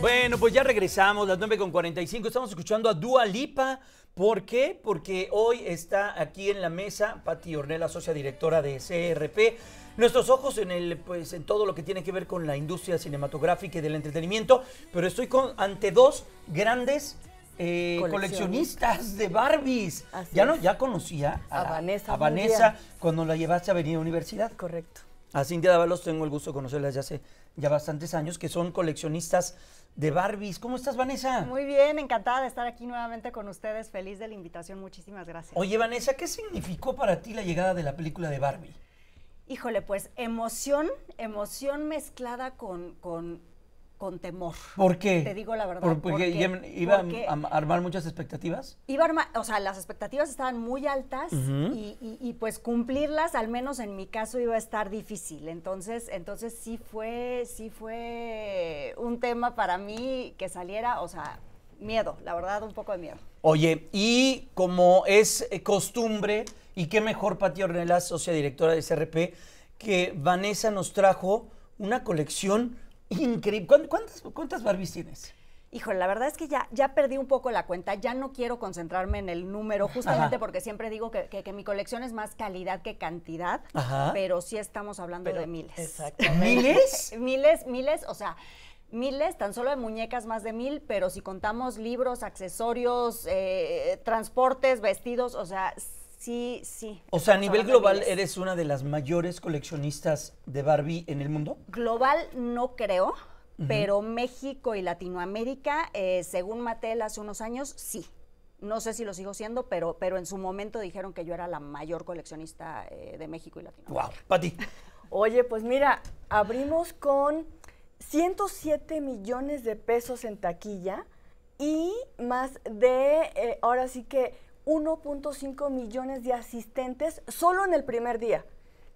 Bueno, pues ya regresamos, las 9.45. Estamos escuchando a Dua Lipa. ¿Por qué? Porque hoy está aquí en la mesa Patti Ornella, socia directora de CRP. Nuestros ojos en, el, pues, en todo lo que tiene que ver con la industria cinematográfica y del entretenimiento, pero estoy con, ante dos grandes eh, coleccionistas de Barbies. ya, no, ya conocía a, Vanessa, Vanessa cuando la llevaste a venir a universidad. Correcto. A Cintia Dávalos tengo el gusto de conocerla ya sé ya bastantes años, que son coleccionistas de Barbies. ¿Cómo estás, Vanessa? Muy bien, encantada de estar aquí nuevamente con ustedes. Feliz de la invitación, muchísimas gracias. Oye, Vanessa, ¿qué significó para ti la llegada de la película de Barbie? Híjole, pues emoción, emoción mezclada con, con con temor. ¿Por qué? Te digo la verdad. porque, iba a, armar muchas expectativas. Iba a armar, o sea, las expectativas estaban muy altas y, pues cumplirlas, al menos en mi caso, iba a estar difícil. Entonces, entonces sí fue, sí fue un tema para mí que saliera, o sea, miedo, la verdad, un poco de miedo. Oye, y como es eh, costumbre, y qué mejor, Pati Ornelas, socia directora de CRP, que Vanessa nos trajo una colección increíble. ¿Cuántas, cuántas Barbies tienes? Híjole, la verdad es que ya, ya perdí un poco la cuenta, ya no quiero concentrarme en el número, justamente porque siempre digo que, mi colección es más calidad que cantidad, pero sí estamos hablando de miles. Exactamente. ¿Miles? miles, miles, o sea, miles, tan solo de muñecas más de mil, pero si contamos libros, accesorios, eh, transportes, vestidos, o sea, Sí, sí. O sea, a nivel global eres una de las mayores coleccionistas de Barbie en el mundo. Global no creo, pero México y Latinoamérica, eh, según Mattel hace unos años, sí. No sé si lo sigo siendo, pero, pero en su momento dijeron que yo era la mayor coleccionista eh, de México y Latinoamérica. ¡Wow! Pati. Oye, pues mira, abrimos con 107 millones de pesos en taquilla y más de, eh, ahora sí que 1.5 millones de asistentes solo en el primer día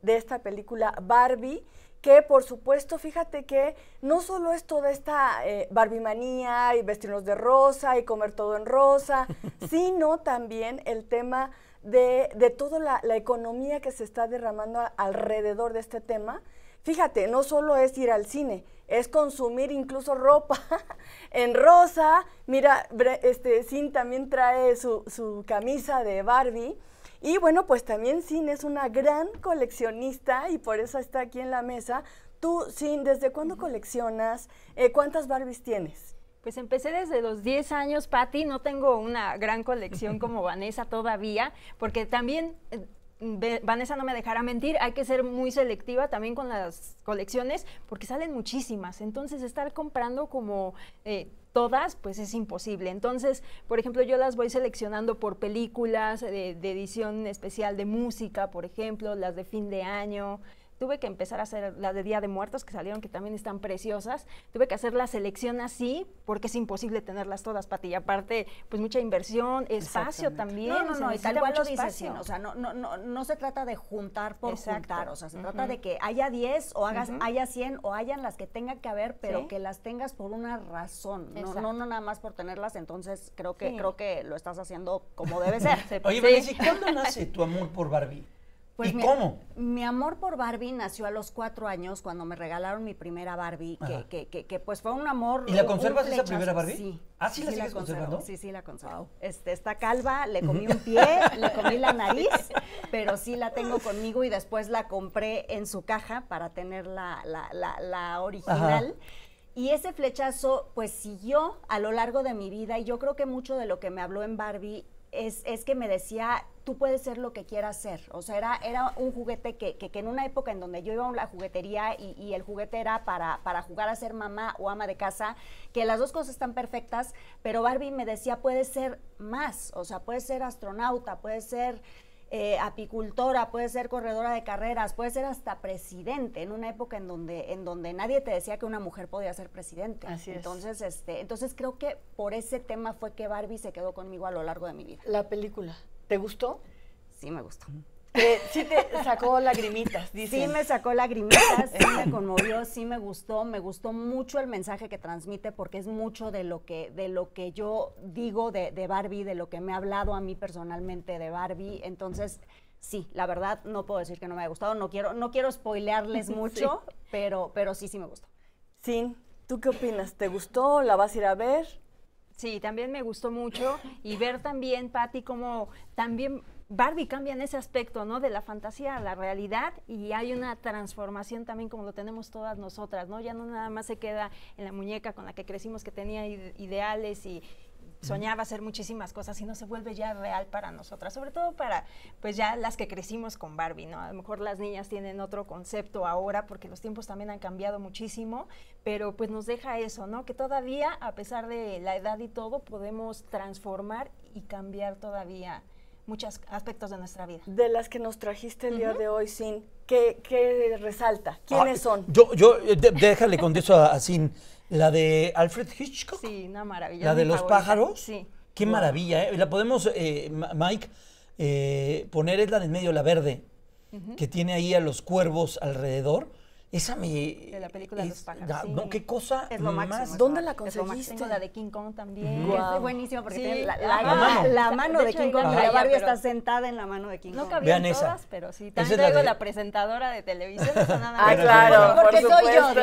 de esta película Barbie, que por supuesto, fíjate que no solo es toda esta eh, Barbie manía y vestirnos de rosa y comer todo en rosa, sino también el tema de, toda la, economía que se está derramando alrededor de este tema Fíjate, no solo es ir al cine, es consumir incluso ropa en rosa. Mira, este, Sin también trae su, su camisa de Barbie. Y bueno, pues también Sin es una gran coleccionista y por eso está aquí en la mesa. Tú, Sin, ¿desde cuándo coleccionas? Eh, ¿Cuántas Barbies tienes? Pues empecé desde los 10 años, Patti. No tengo una gran colección como Vanessa todavía, porque también eh, Vanessa no me dejará mentir, hay que ser muy selectiva también con las colecciones porque salen muchísimas, entonces estar comprando como eh, todas pues es imposible. Entonces, por ejemplo, yo las voy seleccionando por películas eh, de edición especial de música, por ejemplo, las de fin de año, tuve que empezar a hacer la de Día de Muertos que salieron, que también están preciosas. Tuve que hacer la selección así, porque es imposible tenerlas todas, Pati. Y aparte, pues mucha inversión, espacio también. No, no, no, y tal cual lo o sea, no, no, no, no se trata de juntar por juntar, o sea, se trata de que haya 10 o hagas, haya 100 o hayan las que tenga que haber, pero que las tengas por una razón, no, no, no, nada más por tenerlas, entonces creo que, creo que lo estás haciendo como debe ser. Oye, ¿cuándo nace tu amor por Barbie? Pues ¿Y mi, cómo? Mi amor por Barbie nació a los cuatro años cuando me regalaron mi primera Barbie, que, pues fue un amor. ¿Y la conservas esa primera Barbie? Sí. ¿Ah, sí, la sí Sí, sí, la conservo. Este, está calva, le comí un pie, le comí la nariz, pero sí la tengo conmigo y después la compré en su caja para tener la, la, original. Y ese flechazo pues siguió a lo largo de mi vida y yo creo que mucho de lo que me habló en Barbie es, es, que me decía, tú puedes ser lo que quieras ser. O sea, era, era un juguete que, en una época en donde yo iba a la juguetería y, el juguete era para, para jugar a ser mamá o ama de casa, que las dos cosas están perfectas, pero Barbie me decía, puedes ser más, o sea, puedes ser astronauta, puedes ser eh, apicultora, puede ser corredora de carreras, puede ser hasta presidente en una época en donde, en donde nadie te decía que una mujer podía ser presidente. Así entonces, este, entonces creo que por ese tema fue que Barbie se quedó conmigo a lo largo de mi vida. La película, ¿te gustó? Sí, me gustó sí te sacó lagrimitas, dice. Sí me sacó lagrimitas, sí me conmovió, sí me gustó, me gustó mucho el mensaje que transmite porque es mucho de lo que, de lo que yo digo de, Barbie, de lo que me ha hablado a mí personalmente de Barbie. Entonces, sí, la verdad no puedo decir que no me haya gustado, no quiero, no quiero spoilearles mucho, pero, pero sí, sí me gustó. sí ¿tú qué opinas? ¿Te gustó? ¿La vas a ir a ver? Sí, también me gustó mucho y ver también, Patti, cómo también Barbie cambia en ese aspecto, ¿no? De la fantasía a la realidad y hay una transformación también como lo tenemos todas nosotras, ¿no? Ya no nada más se queda en la muñeca con la que crecimos que tenía ideales y, soñaba hacer muchísimas cosas y no se vuelve ya real para nosotras, sobre todo para pues ya las que crecimos con Barbie, ¿no? A lo mejor las niñas tienen otro concepto ahora porque los tiempos también han cambiado muchísimo, pero pues nos deja eso, ¿no? Que todavía a pesar de la edad y todo podemos transformar y cambiar todavía muchos aspectos de nuestra vida. De las que nos trajiste el día de hoy, Sin, ¿qué, resalta? ¿Quiénes son? Yo, yo eh, déjale contesto a, a Sin. La de Alfred Hitchcock. Sí, una maravilla. La de los pájaros. Sí. Qué maravilla, eh. La podemos, eh, Mike, poner es la de en medio, la verde, que tiene ahí a los cuervos alrededor esa me... De la película de los pájaros. Sí. qué cosa es lo más... ¿Dónde la conseguiste? Es la de King Kong también. Es buenísima porque tiene la, mano, de, King Kong. La Barbie está sentada en la mano de King Kong. No cabían Vean todas, esa. pero sí. También traigo la, presentadora de televisión. nada ah, claro. porque soy yo.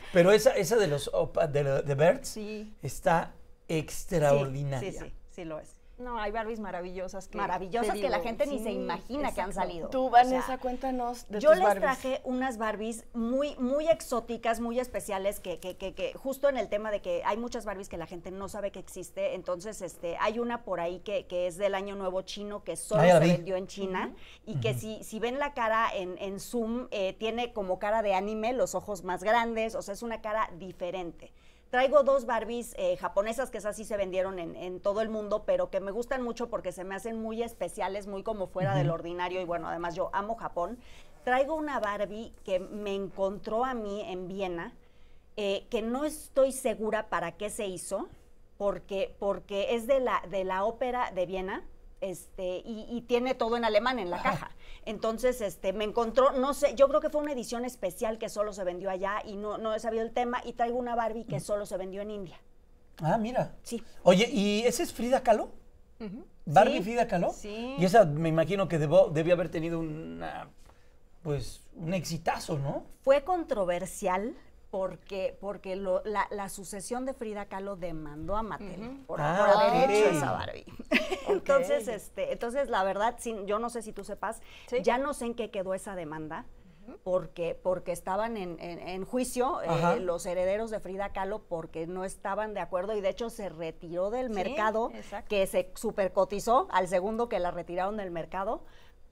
pero esa, esa de los de, de Birds está extraordinaria. sí, sí, sí lo es. No, hay Barbies maravillosas que maravillosas que la gente ni se imagina que han salido. Tú Vanessa, cuéntanos Yo les traje unas Barbies muy muy exóticas, muy especiales que, que, justo en el tema de que hay muchas Barbies que la gente no sabe que existe, entonces este hay una por ahí que, es del año nuevo chino que solo se vendió en China y que si si ven la cara en, en Zoom eh, tiene como cara de anime, los ojos más grandes, o sea, es una cara diferente. Traigo dos Barbies eh, japonesas, que esas sí se vendieron en, todo el mundo, pero que me gustan mucho porque se me hacen muy especiales, muy como fuera del ordinario. Y bueno, además yo amo Japón. Traigo una Barbie que me encontró a mí en Viena, eh, que no estoy segura para qué se hizo, porque, porque es de la, de la ópera de Viena este, y, tiene todo en alemán en la caja. Entonces, este, me encontró, no sé, yo creo que fue una edición especial que solo se vendió allá y no, no he sabido el tema, y traigo una Barbie que solo se vendió en India. Ah, mira. Sí. Oye, ¿y esa es Frida Kahlo? ¿Barbie Frida Kahlo? Sí. Y esa me imagino que debió haber tenido una, pues, un exitazo, ¿no? Fue controversial porque, porque la, sucesión de Frida Kahlo demandó a Mattel ah, por, haber hecho esa Barbie. entonces, este, entonces, la verdad, sin, yo no sé si tú sepas, ya no sé en qué quedó esa demanda. Porque, porque estaban en, juicio eh, los herederos de Frida Kahlo porque no estaban de acuerdo y de hecho se retiró del mercado, que se supercotizó al segundo que la retiraron del mercado,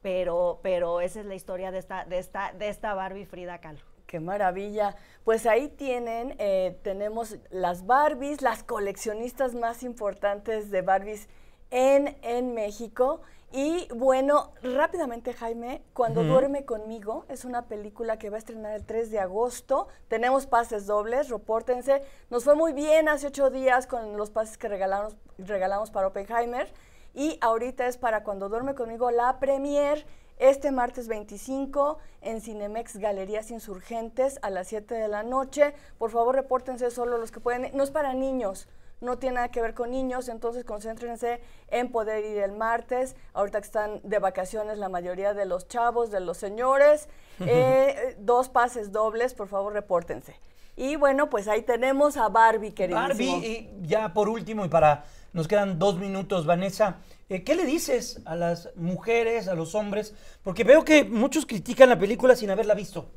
pero, pero esa es la historia de esta, de esta, de esta Barbie Frida Kahlo. Qué maravilla. Pues ahí tienen, eh, tenemos las Barbies, las coleccionistas más importantes de Barbies en, en México. Y bueno, rápidamente Jaime, Cuando duerme conmigo es una película que va a estrenar el 3 de agosto. Tenemos pases dobles, repórtense. Nos fue muy bien hace ocho días con los pases que regalamos, regalamos para Oppenheimer. Y ahorita es para Cuando duerme conmigo la premier este martes 25 en Cinemex Galerías Insurgentes a las 7 de la noche. Por favor, repórtense solo los que pueden. No es para niños. No tiene nada que ver con niños, entonces concéntrense en poder ir el martes. Ahorita que están de vacaciones la mayoría de los chavos, de los señores. Eh, dos pases dobles, por favor, repórtense. Y bueno, pues ahí tenemos a Barbie, querido. Barbie, y ya por último, y para nos quedan dos minutos, Vanessa. Eh, ¿Qué le dices a las mujeres, a los hombres? Porque veo que muchos critican la película sin haberla visto.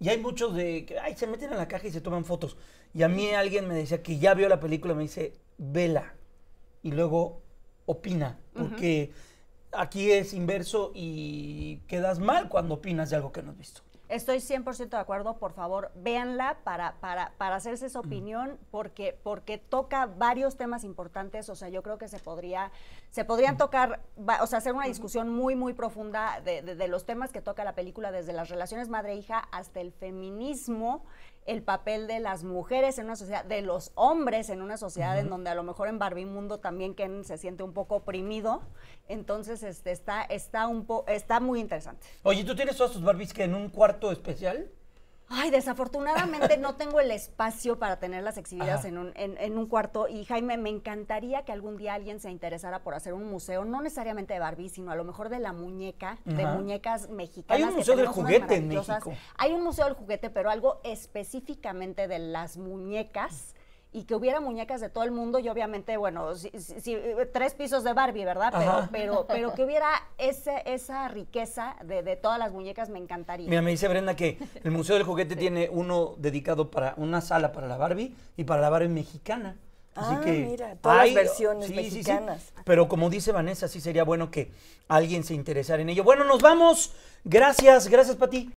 Y hay muchos de que ay, se meten en la caja y se toman fotos. Y a mí alguien me decía que ya vio la película, me dice, vela. Y luego opina. Porque aquí es inverso y quedas mal cuando opinas de algo que no has visto. Estoy 100% de acuerdo, por favor, véanla para, para, para hacerse esa opinión, porque, porque toca varios temas importantes, o sea, yo creo que se podría, se podrían tocar, o sea, hacer una discusión muy, muy profunda de, de, de los temas que toca la película, desde las relaciones madre-hija hasta el feminismo el papel de las mujeres en una sociedad, de los hombres en una sociedad en donde a lo mejor en Barbie Mundo también Ken se siente un poco oprimido. Entonces, este, está, está, un está muy interesante. Oye, ¿tú tienes todas tus Barbies que en un cuarto especial? Ay, desafortunadamente no tengo el espacio para tenerlas exhibidas en un, en, un, cuarto. Y Jaime, me encantaría que algún día alguien se interesara por hacer un museo, no necesariamente de Barbie, sino a lo mejor de la muñeca, de muñecas mexicanas. Hay un museo del juguete en Hay un museo del juguete, pero algo específicamente de las muñecas y que hubiera muñecas de todo el mundo y obviamente, bueno, si, eh, tres pisos de Barbie, ¿verdad? Pero, pero, que hubiera ese, esa riqueza de, todas las muñecas me encantaría. Mira, me dice Brenda que el Museo del Juguete tiene uno dedicado para una sala para la Barbie y para la Barbie mexicana. Así ah, que mira, todas hay, las versiones mexicanas. Pero como dice Vanessa, sí sería bueno que alguien se interesara en ello. Bueno, nos vamos. Gracias, gracias Pati.